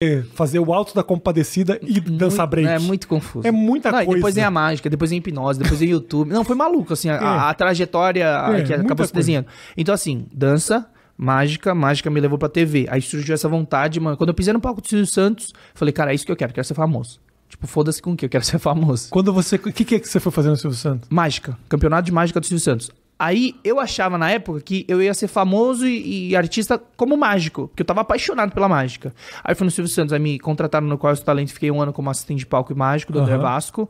É, fazer o alto da compadecida e dançar break. É muito confuso. É muita não, coisa. Depois vem a mágica, depois vem a hipnose, depois vem o YouTube. Não, foi maluco, assim, a, é. a, a trajetória é, que acabou se desenhando. Então, assim, dança, mágica, mágica me levou pra TV. Aí surgiu essa vontade, mano. Quando eu pisei no palco do Silvio Santos, falei, cara, é isso que eu quero, quero ser famoso. Tipo, foda-se com o que? Eu quero ser famoso. Quando você. O que, que é que você foi fazer no Silvio Santos? Mágica. Campeonato de mágica do Silvio Santos. Aí eu achava na época que eu ia ser famoso e, e artista como mágico, porque eu tava apaixonado pela mágica. Aí fui no Silvio Santos, aí me contrataram no Qual é o Talento, fiquei um ano como assistente de palco e mágico do uhum. André Vasco.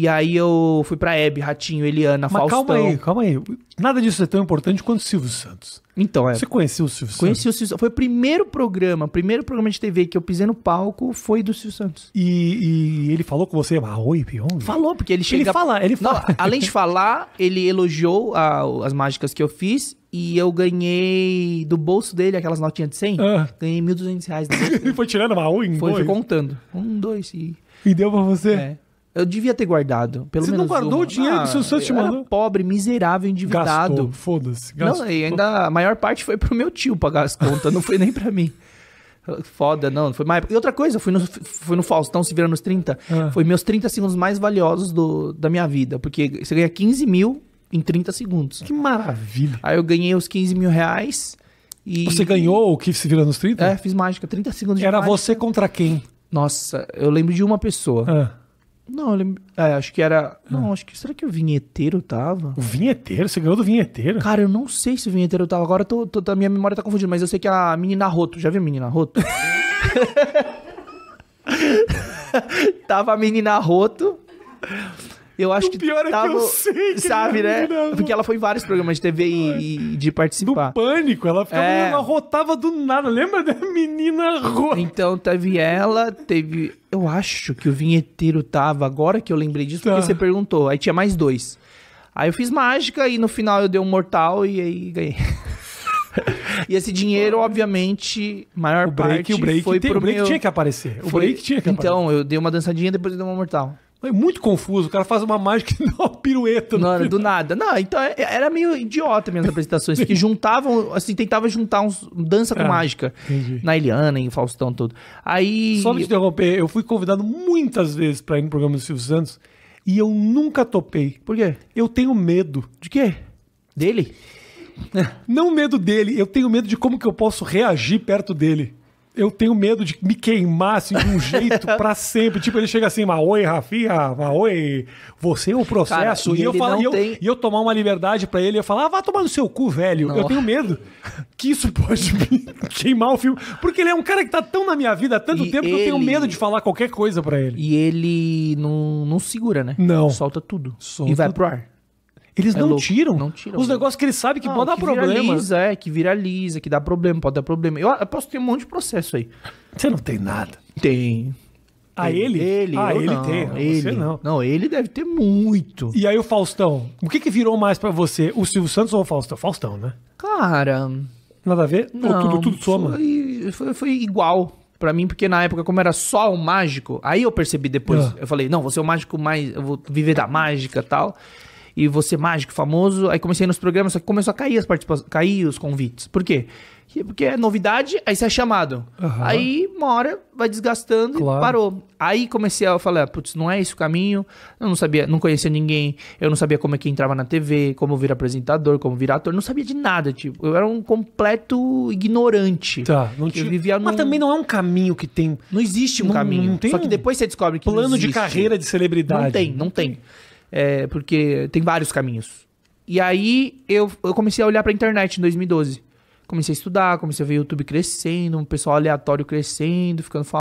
E aí eu fui pra Hebe, Ratinho, Eliana, Mas Faustão. calma aí, calma aí. Nada disso é tão importante quanto o Silvio Santos. Então, é. Você conheceu o Silvio conheci Santos? Conheci o Silvio Santos. Foi o primeiro programa, o primeiro programa de TV que eu pisei no palco foi do Silvio Santos. E, e ele falou com você, e Pion? Falou, porque ele chega... Ele fala, ele fala. Não, além de falar, ele elogiou a, as mágicas que eu fiz e eu ganhei do bolso dele aquelas notinhas de 100. Ah. Ganhei 1.200 reais. Ele foi tirando uma unha? Foi, foi contando. Um, dois e... E deu pra você? É. Eu devia ter guardado. Pelo Você menos não guardou uma. o dinheiro ah, que seu santo te mandou? Pobre, miserável, endividado. Foda-se. Não, e ainda a maior parte foi pro meu tio pagar as contas, não foi nem para mim. Foda, não, não foi mais. E outra coisa, fui no, fui no Faustão se virando nos 30. Ah. Foi meus 30 segundos mais valiosos do, da minha vida. Porque você ganha 15 mil em 30 segundos. Que maravilha. Aí eu ganhei os 15 mil reais. E... Você ganhou o que se vira nos 30? É, fiz mágica, 30 segundos de Era mágica. você contra quem? Nossa, eu lembro de uma pessoa. Ah não, ele... é, acho que era. Ah. Não, acho que. Será que o vinheteiro tava? O vinheteiro? Você ganhou do vinheteiro? Cara, eu não sei se o vinheteiro tava. Agora tô, tô, a minha memória tá confundindo, mas eu sei que a menina Roto. Já viu a menina Roto? tava a menina Roto. Eu acho o que pior é que eu sei que sabe, né? Virava. Porque ela foi em vários programas de TV e, e de participar. Do pânico, ela ficava, é... ela rotava do nada. Lembra da menina rota? Então teve ela, teve eu acho que o vinheteiro tava, agora que eu lembrei disso, tá. porque você perguntou. Aí tinha mais dois. Aí eu fiz mágica e no final eu dei um mortal e aí ganhei. e esse dinheiro, obviamente, maior o break, parte o break foi tem, pro o break meu... tinha que aparecer. O foi... break tinha que então, aparecer. Então, eu dei uma dançadinha depois eu dei uma mortal. É muito confuso, o cara faz uma mágica e dá uma pirueta. Não, do nada. Não, então é, era meio idiota minhas apresentações, que juntavam, assim, tentava juntar uns dança com é, mágica. Entendi. Na Eliana, em Faustão, tudo. Aí... Só me interromper, eu fui convidado muitas vezes para ir no programa do Silvio Santos e eu nunca topei. Por quê? Eu tenho medo. De quê? Dele? Não medo dele, eu tenho medo de como que eu posso reagir perto dele eu tenho medo de me queimar assim, de um jeito para sempre. Tipo, ele chega assim, oi, Rafinha, oi, você é o processo. Cara, e, e, eu falo, e, eu, tem... e eu tomar uma liberdade para ele, eu falar, ah, vá tomar no seu cu, velho. Não. Eu tenho medo que isso pode me queimar o filme. Porque ele é um cara que tá tão na minha vida há tanto e tempo ele... que eu tenho medo de falar qualquer coisa para ele. E ele não, não segura, né? Não. Solta tudo. Solta... E vai pro ar. Eles é não, tiram. não tiram. Os negócios que eles sabem que não, pode que dar problema. Viraliza, é, que viraliza, que dá problema, pode dar problema. Eu, eu posso ter um monte de processo aí. Você não tem nada. Tem. A ah, ele? Ele, ah, ele não, tem. Ele. não. Não, ele deve ter muito. E aí o Faustão? O que que virou mais para você? O Silvio Santos ou o Faustão? Faustão, né? Cara... Nada a ver? Não, ou tudo, tudo soma? Foi, foi, foi igual para mim, porque na época, como era só o mágico, aí eu percebi depois. Ah. Eu falei, não, vou ser é o mágico mais... Eu vou viver da mágica tal e você mágico, famoso. Aí comecei nos programas, só que começou a cair as participações, cair os convites. Por quê? Porque é novidade, aí você é chamado. Uhum. Aí uma hora vai desgastando claro. e parou. Aí comecei a falar, putz, não é esse o caminho. Eu não sabia, não conhecia ninguém, eu não sabia como é que entrava na TV, como vir apresentador, como vir ator, não sabia de nada, tipo, eu era um completo ignorante. Tá, não tinha... Mas também não é um caminho que tem, não existe um não, caminho. Não tem Só que depois você descobre que plano de carreira de celebridade. Não tem, não tem. É, porque tem vários caminhos. E aí eu, eu comecei a olhar pra internet em 2012. Comecei a estudar, comecei a ver o YouTube crescendo, um pessoal aleatório crescendo, ficando famoso.